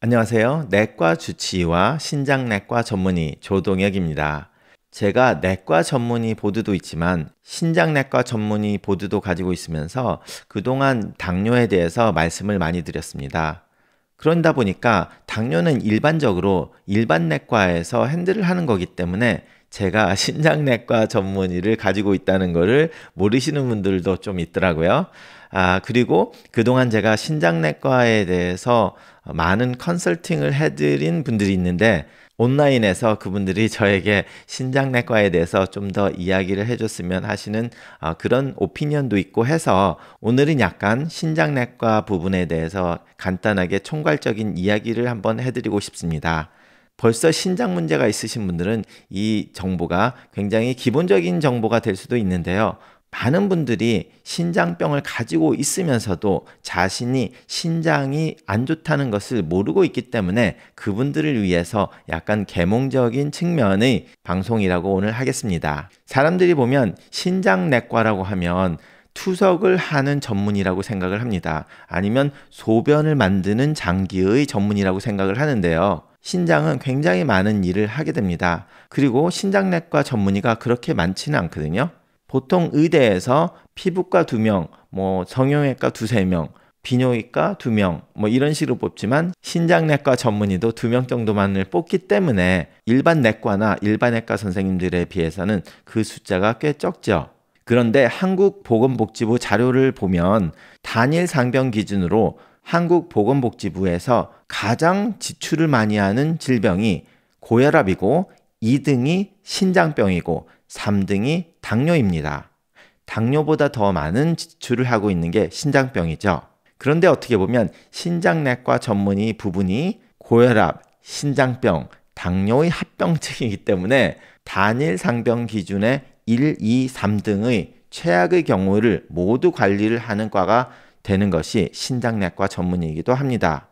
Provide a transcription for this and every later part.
안녕하세요. 내과 주치의와 신장내과 전문의 조동혁입니다. 제가 내과 전문의 보드도 있지만 신장내과 전문의 보드도 가지고 있으면서 그동안 당뇨에 대해서 말씀을 많이 드렸습니다. 그런다 보니까 당뇨는 일반적으로 일반 내과에서 핸들을 하는 거기 때문에 제가 신장내과 전문의를 가지고 있다는 것을 모르시는 분들도 좀 있더라고요. 아, 그리고 그동안 제가 신장내과에 대해서 많은 컨설팅을 해드린 분들이 있는데, 온라인에서 그분들이 저에게 신장내과에 대해서 좀 더 이야기를 해줬으면 하시는 아, 그런 오피니언도 있고 해서 오늘은 약간 신장내과 부분에 대해서 간단하게 총괄적인 이야기를 한번 해드리고 싶습니다. 벌써 신장 문제가 있으신 분들은 이 정보가 굉장히 기본적인 정보가 될 수도 있는데요. 많은 분들이 신장병을 가지고 있으면서도 자신이 신장이 안 좋다는 것을 모르고 있기 때문에 그분들을 위해서 약간 계몽적인 측면의 방송이라고 오늘 하겠습니다. 사람들이 보면 신장내과라고 하면 투석을 하는 전문이라고 생각을 합니다. 아니면 소변을 만드는 장기의 전문이라고 생각을 하는데요. 신장은 굉장히 많은 일을 하게 됩니다. 그리고 신장내과 전문의가 그렇게 많지는 않거든요. 보통 의대에서 피부과 2명, 뭐 정형외과 2, 세명 비뇨기과 2명, 뭐 이런 식으로 뽑지만 신장내과 전문의도 2명 정도만을 뽑기 때문에 일반 내과나 일반 내과 선생님들에 비해서는 그 숫자가 꽤 적죠. 그런데 한국보건복지부 자료를 보면 단일 상병 기준으로 한국보건복지부에서 가장 지출을 많이 하는 질병이 고혈압이고 2등이 신장병이고 3등이 당뇨입니다. 당뇨보다 더 많은 지출을 하고 있는 게 신장병이죠. 그런데 어떻게 보면 신장내과 전문의 부분이 고혈압, 신장병, 당뇨의 합병증이기 때문에 단일 상병 기준의 1, 2, 3등의 최악의 경우를 모두 관리를 하는 과가 되는 것이 신장내과 전문의이기도 합니다.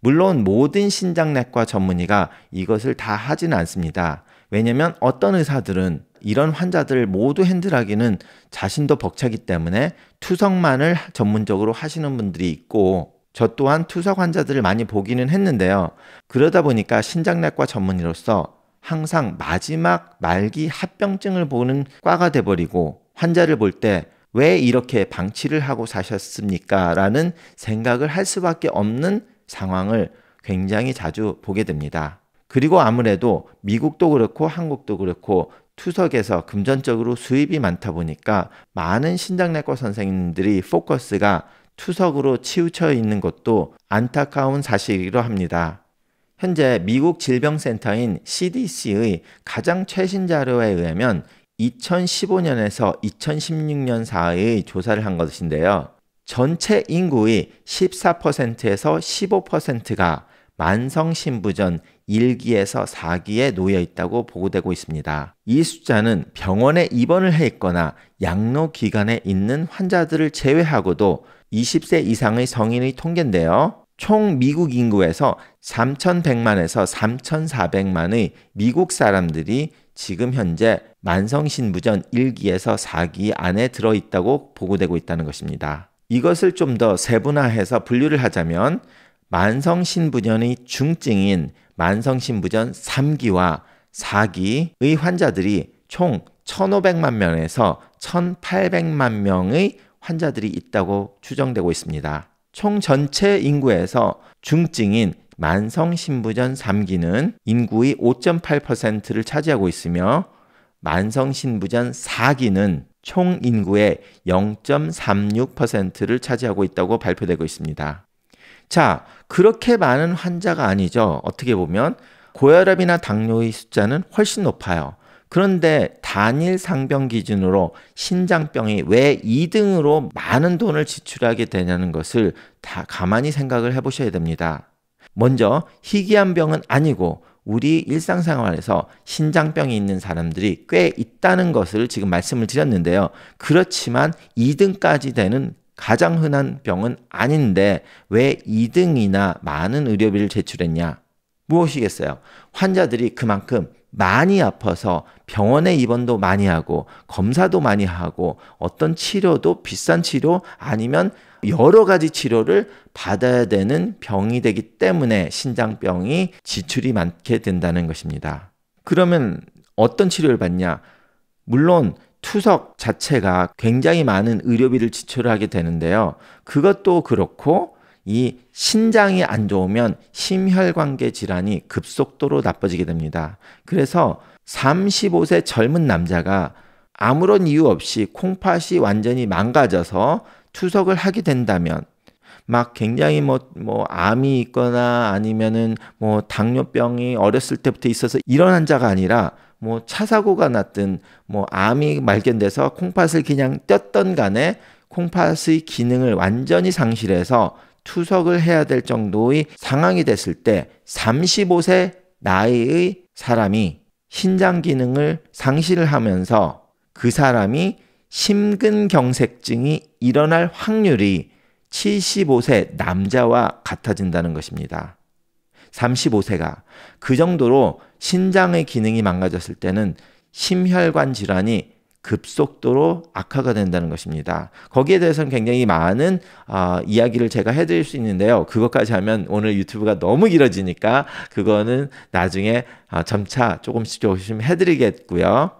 물론 모든 신장내과 전문의가 이것을 다하진 않습니다. 왜냐면 어떤 의사들은 이런 환자들을 모두 핸들하기는 자신도 벅차기 때문에 투석만을 전문적으로 하시는 분들이 있고 저 또한 투석 환자들을 많이 보기는 했는데요. 그러다 보니까 신장내과 전문의로서 항상 마지막 말기 합병증을 보는 과가 돼버리고 환자를 볼때 왜 이렇게 방치를 하고 사셨습니까? 라는 생각을 할 수밖에 없는 상황을 굉장히 자주 보게 됩니다. 그리고 아무래도 미국도 그렇고 한국도 그렇고 투석에서 금전적으로 수입이 많다 보니까 많은 신장내과 선생님들이 포커스가 투석으로 치우쳐 있는 것도 안타까운 사실이기도 합니다. 현재 미국 질병센터인 CDC의 가장 최신 자료에 의하면 2015년에서 2016년 사이 조사를 한 것인데요. 전체 인구의 14%에서 15%가 만성신부전 1기에서 4기에 놓여 있다고 보고되고 있습니다. 이 숫자는 병원에 입원을 해 있거나 양로 기관에 있는 환자들을 제외하고도 20세 이상의 성인의 통계인데요. 총 미국 인구에서 3,100만에서 3,400만의 미국 사람들이 지금 현재 만성신부전 1기에서 4기 안에 들어있다고 보고되고 있다는 것입니다. 이것을 좀 더 세분화해서 분류를 하자면 만성신부전의 중증인 만성신부전 3기와 4기의 환자들이 총 1,500만 명에서 1,800만 명의 환자들이 있다고 추정되고 있습니다. 총 전체 인구에서 중증인 만성 신부전 3기는 인구의 5.8%를 차지하고 있으며 만성 신부전 4기는 총 인구의 0.36%를 차지하고 있다고 발표되고 있습니다. 자, 그렇게 많은 환자가 아니죠. 어떻게 보면 고혈압이나 당뇨의 숫자는 훨씬 높아요. 그런데 단일 상병 기준으로 신장병이 왜 2등으로 많은 돈을 지출하게 되냐는 것을 다 가만히 생각을 해보셔야 됩니다. 먼저 희귀한 병은 아니고 우리 일상생활에서 신장병이 있는 사람들이 꽤 있다는 것을 지금 말씀을 드렸는데요. 그렇지만 2등까지 되는 가장 흔한 병은 아닌데 왜 2등이나 많은 의료비를 제출했냐? 무엇이겠어요? 환자들이 그만큼 많이 아파서 병원에 입원도 많이 하고 검사도 많이 하고 어떤 치료도 비싼 치료 아니면 여러 가지 치료를 받아야 되는 병이 되기 때문에 신장병이 지출이 많게 된다는 것입니다. 그러면 어떤 치료를 받냐? 물론 투석 자체가 굉장히 많은 의료비를 지출하게 되는데요. 그것도 그렇고 이 신장이 안 좋으면 심혈관계 질환이 급속도로 나빠지게 됩니다. 그래서 35세 젊은 남자가 아무런 이유 없이 콩팥이 완전히 망가져서 투석을 하게 된다면 막 굉장히 뭐, 뭐, 암이 있거나 아니면은 뭐, 당뇨병이 어렸을 때부터 있어서 이런 환자가 아니라 뭐, 차사고가 났든 뭐, 암이 발견돼서 콩팥을 그냥 뗐던 간에 콩팥의 기능을 완전히 상실해서 투석을 해야 될 정도의 상황이 됐을 때 35세 나이의 사람이 신장 기능을 상실을 하면서 그 사람이 심근경색증이 일어날 확률이 75세 남자와 같아진다는 것입니다. 35세가 그 정도로 신장의 기능이 망가졌을 때는 심혈관 질환이 급속도로 악화가 된다는 것입니다. 거기에 대해서는 굉장히 많은 어, 이야기를 제가 해드릴 수 있는데요. 그것까지 하면 오늘 유튜브가 너무 길어지니까 그거는 나중에 어, 점차 조금씩 조금씩 해드리겠고요.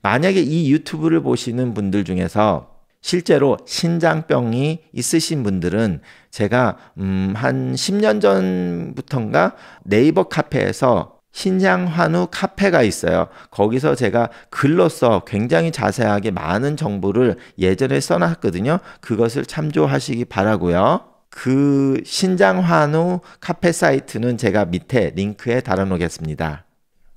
만약에 이 유튜브를 보시는 분들 중에서 실제로 신장병이 있으신 분들은 제가 음, 한 10년 전부터인가 네이버 카페에서 신장환우 카페가 있어요. 거기서 제가 글로써 굉장히 자세하게 많은 정보를 예전에 써놨거든요. 그것을 참조하시기 바라고요. 그 신장환우 카페 사이트는 제가 밑에 링크에 달아놓겠습니다.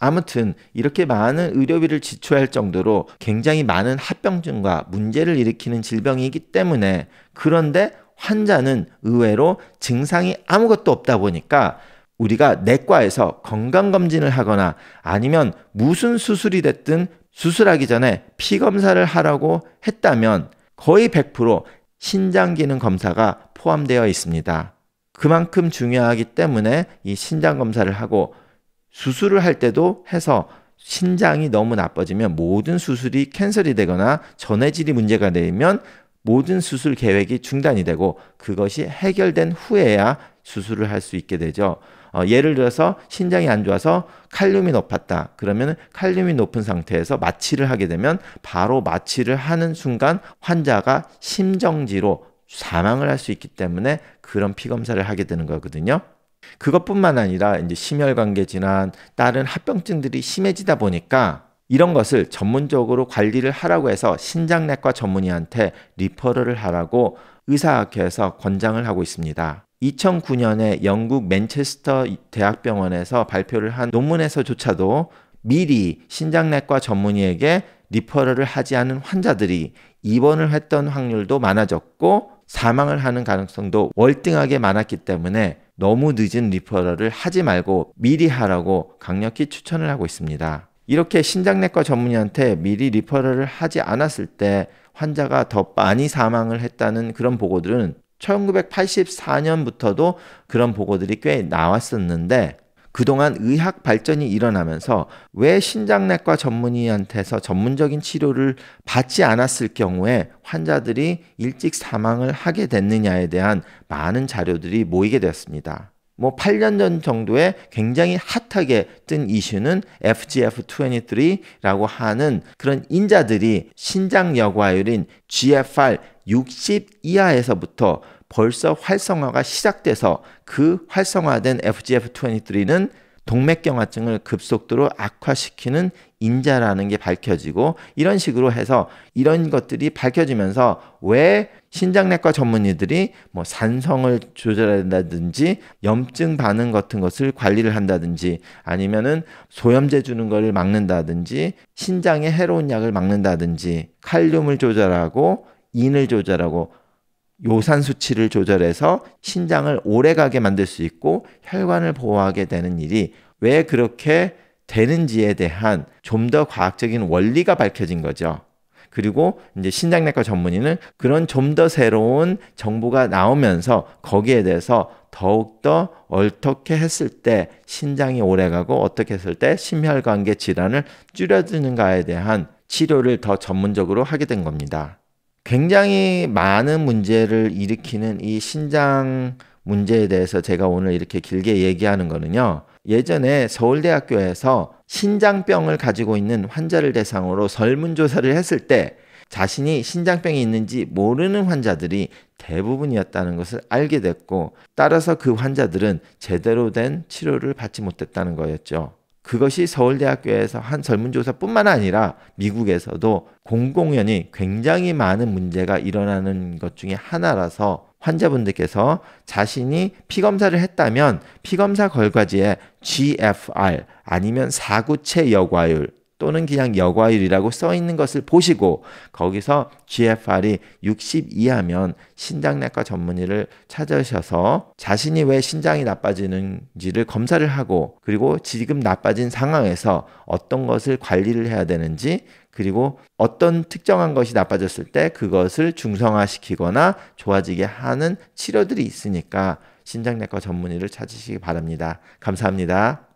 아무튼 이렇게 많은 의료비를 지출할 정도로 굉장히 많은 합병증과 문제를 일으키는 질병이기 때문에 그런데 환자는 의외로 증상이 아무것도 없다 보니까 우리가 내과에서 건강검진을 하거나 아니면 무슨 수술이 됐든 수술하기 전에 피검사를 하라고 했다면 거의 100% 신장기능 검사가 포함되어 있습니다. 그만큼 중요하기 때문에 이 신장 검사를 하고 수술을 할 때도 해서 신장이 너무 나빠지면 모든 수술이 캔슬이 되거나 전해질이 문제가 되면 모든 수술 계획이 중단이 되고 그것이 해결된 후에야 수술을 할 수 있게 되죠. 어, 예를 들어서 신장이 안 좋아서 칼륨이 높았다. 그러면 칼륨이 높은 상태에서 마취를 하게 되면 바로 마취를 하는 순간 환자가 심정지로 사망을 할 수 있기 때문에 그런 피검사를 하게 되는 거거든요. 그것뿐만 아니라 이제 심혈관계 질환, 다른 합병증들이 심해지다 보니까 이런 것을 전문적으로 관리를 하라고 해서 신장내과 전문의한테 리퍼럴을 하라고 의사학회에서 권장을 하고 있습니다. 2009년에 영국 맨체스터 대학병원에서 발표를 한 논문에서조차도 미리 신장내과 전문의에게 리퍼럴을 하지 않은 환자들이 입원을 했던 확률도 많아졌고 사망을 하는 가능성도 월등하게 많았기 때문에 너무 늦은 리퍼럴을 하지 말고 미리 하라고 강력히 추천을 하고 있습니다. 이렇게 신장내과 전문의한테 미리 리퍼럴을 하지 않았을 때 환자가 더 많이 사망을 했다는 그런 보고들은 1984년부터도 그런 보고들이 꽤 나왔었는데 그동안 의학 발전이 일어나면서 왜 신장내과 전문의한테서 전문적인 치료를 받지 않았을 경우에 환자들이 일찍 사망을 하게 됐느냐에 대한 많은 자료들이 모이게 되었습니다. 뭐 8년 전 정도에 굉장히 핫하게 뜬 이슈는 FGF23라고 하는 그런 인자들이 신장 여과율인 GFR 60 이하에서부터 벌써 활성화가 시작돼서 그 활성화된 FGF23는 동맥경화증을 급속도로 악화시키는 인자라는 게 밝혀지고 이런 식으로 해서 이런 것들이 밝혀지면서 왜 신장내과 전문의들이 뭐 산성을 조절한다든지 염증 반응 같은 것을 관리를 한다든지 아니면은 소염제 주는 것을 막는다든지 신장에 해로운 약을 막는다든지 칼륨을 조절하고 인을 조절하고 요산 수치를 조절해서 신장을 오래가게 만들 수 있고 혈관을 보호하게 되는 일이 왜 그렇게 되는지에 대한 좀 더 과학적인 원리가 밝혀진 거죠. 그리고 이제 신장내과 전문의는 그런 좀 더 새로운 정보가 나오면서 거기에 대해서 더욱더 어떻게 했을 때 신장이 오래가고 어떻게 했을 때 심혈관계 질환을 줄여드는가에 대한 치료를 더 전문적으로 하게 된 겁니다. 굉장히 많은 문제를 일으키는 이 신장 문제에 대해서 제가 오늘 이렇게 길게 얘기하는 거는요. 예전에 서울대학교에서 신장병을 가지고 있는 환자를 대상으로 설문조사를 했을 때 자신이 신장병이 있는지 모르는 환자들이 대부분이었다는 것을 알게 됐고 따라서 그 환자들은 제대로 된 치료를 받지 못했다는 거였죠. 그것이 서울대학교에서 한 설문조사뿐만 아니라 미국에서도 공공연히 굉장히 많은 문제가 일어나는 것 중에 하나라서 환자분들께서 자신이 피검사를 했다면 피검사 결과지에 GFR 아니면 사구체 여과율 또는 그냥 여과율이라고 써 있는 것을 보시고 거기서 GFR이 60 이하면 신장내과 전문의를 찾으셔서 자신이 왜 신장이 나빠지는지를 검사를 하고 그리고 지금 나빠진 상황에서 어떤 것을 관리를 해야 되는지 그리고 어떤 특정한 것이 나빠졌을 때 그것을 중성화시키거나 좋아지게 하는 치료들이 있으니까 신장내과 전문의를 찾으시기 바랍니다. 감사합니다.